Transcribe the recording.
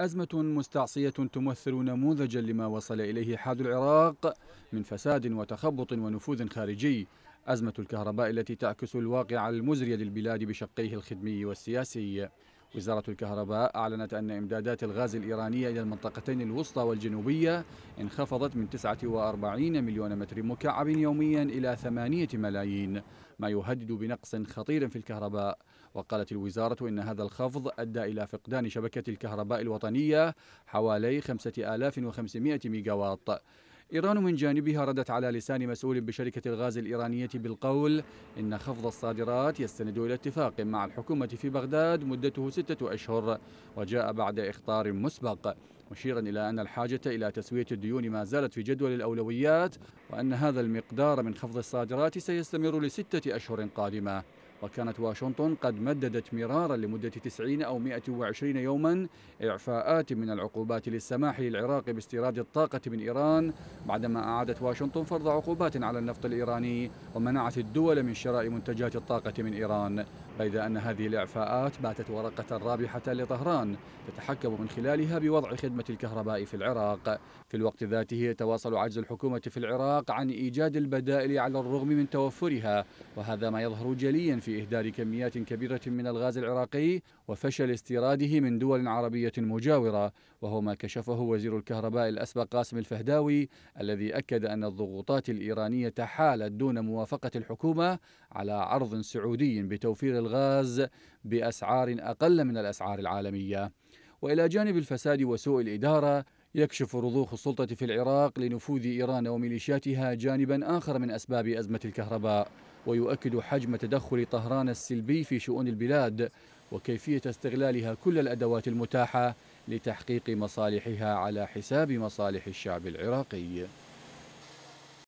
أزمة مستعصية تمثل نموذجا لما وصل إليه حاد العراق من فساد وتخبط ونفوذ خارجي أزمة الكهرباء التي تعكس الواقع المزري للبلاد بشقيه الخدمي والسياسي وزارة الكهرباء أعلنت أن إمدادات الغاز الإيرانية إلى المنطقتين الوسطى والجنوبية انخفضت من 49 مليون متر مكعب يوميا إلى 8 ملايين ما يهدد بنقص خطير في الكهرباء وقالت الوزارة إن هذا الخفض أدى إلى فقدان شبكة الكهرباء الوطنية حوالي 5500 ميجاوات إيران من جانبها ردت على لسان مسؤول بشركة الغاز الإيرانية بالقول إن خفض الصادرات يستند إلى اتفاق مع الحكومة في بغداد مدته ستة أشهر وجاء بعد إخطار مسبق مشيرا إلى أن الحاجة إلى تسوية الديون ما زالت في جدول الأولويات وأن هذا المقدار من خفض الصادرات سيستمر لستة أشهر قادمة وكانت واشنطن قد مددت مرارا لمدة 90 أو 120 يوما إعفاءات من العقوبات للسماح للعراق باستيراد الطاقة من إيران بعدما أعادت واشنطن فرض عقوبات على النفط الإيراني ومنعت الدول من شراء منتجات الطاقة من إيران بيد أن هذه الإعفاءات باتت ورقة رابحة لطهران تتحكم من خلالها بوضع خدمة الكهرباء في العراق في الوقت ذاته يتواصل عجز الحكومة في العراق عن إيجاد البدائل على الرغم من توفرها وهذا ما يظهر جليا في بإهدار كميات كبيرة من الغاز العراقي وفشل استيراده من دول عربية مجاورة وهو ما كشفه وزير الكهرباء الأسبق قاسم الفهداوي الذي أكد أن الضغوطات الإيرانية حالت دون موافقة الحكومة على عرض سعودي بتوفير الغاز بأسعار أقل من الأسعار العالمية وإلى جانب الفساد وسوء الإدارة يكشف رضوخ السلطة في العراق لنفوذ إيران وميليشياتها جانبا آخر من أسباب أزمة الكهرباء ويؤكد حجم تدخل طهران السلبي في شؤون البلاد وكيفية استغلالها كل الأدوات المتاحة لتحقيق مصالحها على حساب مصالح الشعب العراقي